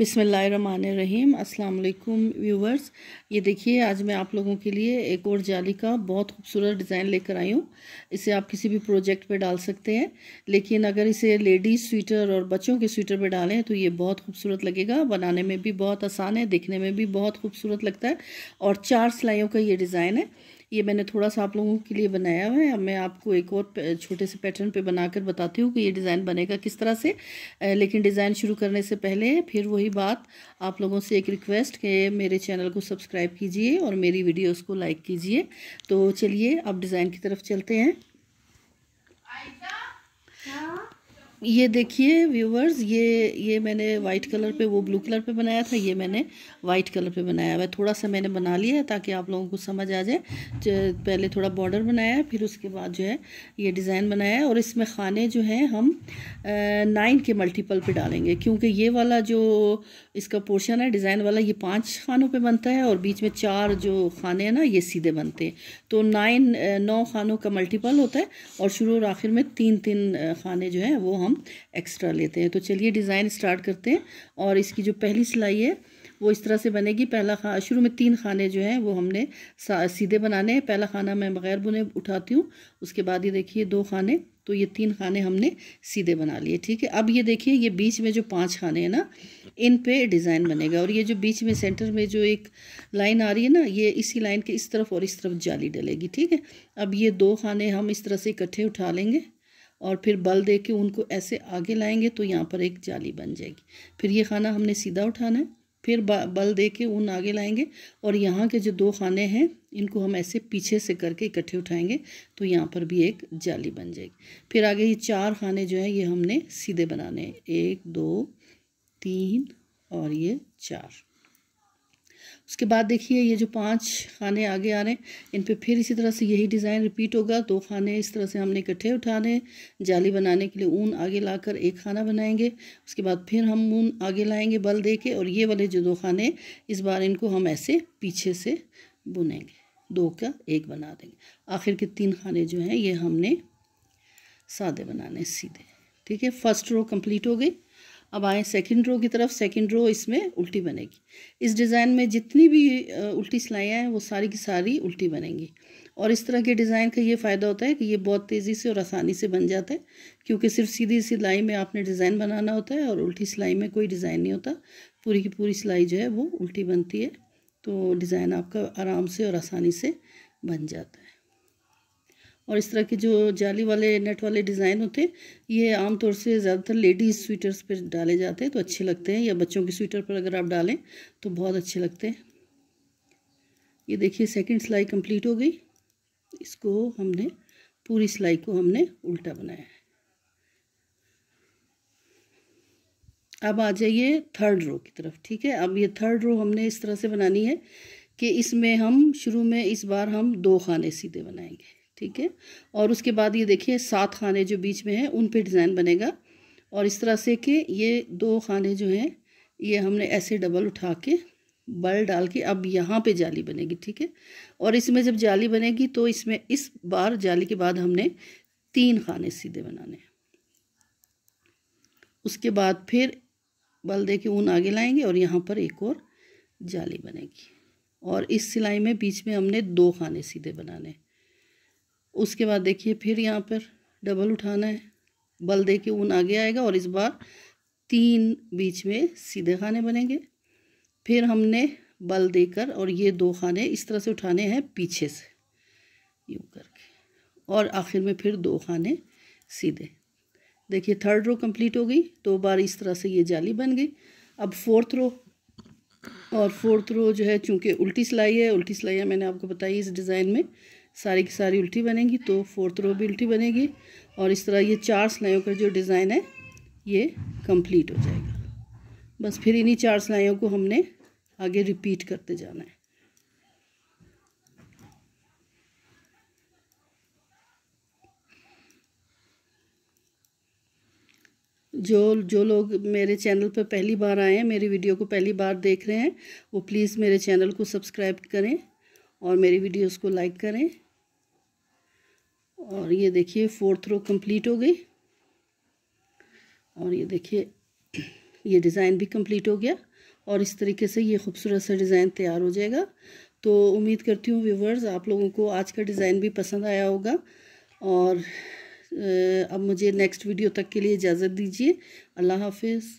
बिसमीम अस्सलाम वालेकुम व्यूवर्स ये देखिए आज मैं आप लोगों के लिए एक और जाली का बहुत खूबसूरत डिज़ाइन लेकर आई हूँ इसे आप किसी भी प्रोजेक्ट पे डाल सकते हैं लेकिन अगर इसे लेडीज़ स्वेटर और बच्चों के स्वेटर पे डालें तो ये बहुत खूबसूरत लगेगा बनाने में भी बहुत आसान है दिखने में भी बहुत खूबसूरत लगता है और चार सिलाइयों का ये डिज़ाइन है ये मैंने थोड़ा सा आप लोगों के लिए बनाया हुआ है अब मैं आपको एक और छोटे से पैटर्न पे बनाकर बताती हूँ कि ये डिज़ाइन बनेगा किस तरह से लेकिन डिज़ाइन शुरू करने से पहले फिर वही बात आप लोगों से एक रिक्वेस्ट कि मेरे चैनल को सब्सक्राइब कीजिए और मेरी वीडियोस को लाइक कीजिए तो चलिए अब डिज़ाइन की तरफ चलते हैं ये देखिए व्यूवर्स ये ये मैंने वाइट कलर पे वो ब्लू कलर पे बनाया था ये मैंने वाइट कलर पे बनाया हुआ है थोड़ा सा मैंने बना लिया है ताकि आप लोगों को समझ आ जाए पहले थोड़ा बॉर्डर बनाया है फिर उसके बाद जो है ये डिज़ाइन बनाया है और इसमें खाने जो हैं हम नाइन के मल्टीपल पे डालेंगे क्योंकि ये वाला जो इसका पोर्शन है डिज़ाइन वाला ये पाँच खानों पर बनता है और बीच में चार जो खाने हैं ना ये सीधे बनते हैं तो नाइन नौ खानों का मल्टीपल होता है और शुरू और आखिर में तीन तीन खाने जो हैं वो हम हम एक्स्ट्रा लेते हैं तो चलिए डिज़ाइन स्टार्ट करते हैं और इसकी जो पहली सिलाई है वो इस तरह से बनेगी पहला खा शुरू में तीन खाने जो हैं वो हमने सीधे बनाने हैं पहला खाना मैं बगैर बुने उठाती हूँ उसके बाद ये देखिए दो खाने तो ये तीन खाने हमने सीधे बना लिए ठीक है अब ये देखिए ये बीच में जो पांच खाने हैं ना इन पे डिज़ाइन बनेगा और ये जो बीच में सेंटर में जो एक लाइन आ रही है ना ये इसी लाइन के इस तरफ और इस तरफ जाली डलेगी ठीक है अब ये दो खाने हम इस तरह से इकट्ठे उठा लेंगे और फिर बल दे के उनको ऐसे आगे लाएंगे तो यहाँ पर एक जाली बन जाएगी फिर ये खाना हमने सीधा उठाना है फिर बल दे के उन आगे लाएंगे और यहाँ के जो दो खाने हैं इनको हम ऐसे पीछे से करके इकट्ठे उठाएंगे तो यहाँ पर भी एक जाली बन जाएगी फिर आगे ये चार खाने जो हैं ये हमने सीधे बनाने हैं एक दो तीन और ये चार उसके बाद देखिए ये जो पांच खाने आगे आ रहे हैं इन पे फिर इसी तरह से यही डिज़ाइन रिपीट होगा दो खाने इस तरह से हमने इकट्ठे उठाने जाली बनाने के लिए ऊन आगे लाकर एक खाना बनाएंगे उसके बाद फिर हम ऊन आगे लाएंगे बल दे के और ये वाले जो दो खाने इस बार इनको हम ऐसे पीछे से बुनेंगे दो का एक बना देंगे आखिर के तीन खाने जो हैं ये हमने सादे बनाने सीधे ठीक है फर्स्ट रो कम्प्लीट हो गई अब आए सेकंड रो की तरफ सेकंड रो इसमें उल्टी बनेगी इस डिज़ाइन में जितनी भी उल्टी सिलाइयाँ हैं वो सारी की सारी उल्टी बनेंगी और इस तरह के डिज़ाइन का ये फ़ायदा होता है कि ये बहुत तेज़ी से और आसानी से बन जाता है क्योंकि सिर्फ सीधी सिलाई में आपने डिज़ाइन बनाना होता है और उल्टी सिलाई में कोई डिज़ाइन नहीं होता पूरी की पूरी सिलाई जो है वो उल्टी बनती है तो डिज़ाइन आपका आराम से और आसानी से बन जाता है और इस तरह के जो जाली वाले नेट वाले डिज़ाइन होते हैं ये आमतौर से ज़्यादातर लेडीज़ स्वेटर्स पर डाले जाते हैं तो अच्छे लगते हैं या बच्चों के स्वेटर पर अगर आप डालें तो बहुत अच्छे लगते हैं ये देखिए सेकंड सिलाई कंप्लीट हो गई इसको हमने पूरी सिलाई को हमने उल्टा बनाया है अब आ जाइए थर्ड रो की तरफ ठीक है अब ये थर्ड रो हमने इस तरह से बनानी है कि इसमें हम शुरू में इस बार हम दो खाने सीधे बनाएंगे ठीक है और उसके बाद ये देखिए सात खाने जो बीच में हैं उन पे डिज़ाइन बनेगा और इस तरह से कि ये दो खाने जो हैं ये हमने ऐसे डबल उठा के बल डाल के अब यहाँ पे जाली बनेगी ठीक है और इसमें जब जाली बनेगी तो इसमें इस बार जाली के बाद हमने तीन खाने सीधे बनाने हैं उसके बाद फिर बल दे के ऊन आगे लाएंगे और यहाँ पर एक और जाली बनेगी और इस सिलाई में बीच में हमने दो खाने सीधे बनाने हैं उसके बाद देखिए फिर यहाँ पर डबल उठाना है बल दे के ऊन आगे आएगा और इस बार तीन बीच में सीधे खाने बनेंगे फिर हमने बल देकर और ये दो खाने इस तरह से उठाने हैं पीछे से यूँ करके और आखिर में फिर दो खाने सीधे देखिए थर्ड रो कंप्लीट हो गई दो तो बार इस तरह से ये जाली बन गई अब फोर्थ रो और फोर्थ रो जो है चूँकि उल्टी सिलाई है उल्टी सिलाइयाँ मैंने आपको बताई इस डिज़ाइन में सारी की सारी उल्टी बनेगी तो फोर्थ रो भी उल्टी बनेगी और इस तरह ये चार सिलाइयों का जो डिज़ाइन है ये कंप्लीट हो जाएगा बस फिर इन्हीं चार सिलाइयों को हमने आगे रिपीट करते जाना है जो जो लोग मेरे चैनल पर पहली बार आए हैं मेरी वीडियो को पहली बार देख रहे हैं वो प्लीज़ मेरे चैनल को सब्सक्राइब करें और मेरी वीडियोस को लाइक करें और ये देखिए फोर्थ रो कंप्लीट हो गई और ये देखिए ये डिज़ाइन भी कंप्लीट हो गया और इस तरीके से ये खूबसूरत सा डिज़ाइन तैयार हो जाएगा तो उम्मीद करती हूँ व्यूवर्स आप लोगों को आज का डिज़ाइन भी पसंद आया होगा और अब मुझे नेक्स्ट वीडियो तक के लिए इजाज़त दीजिए अल्लाह हाफिज़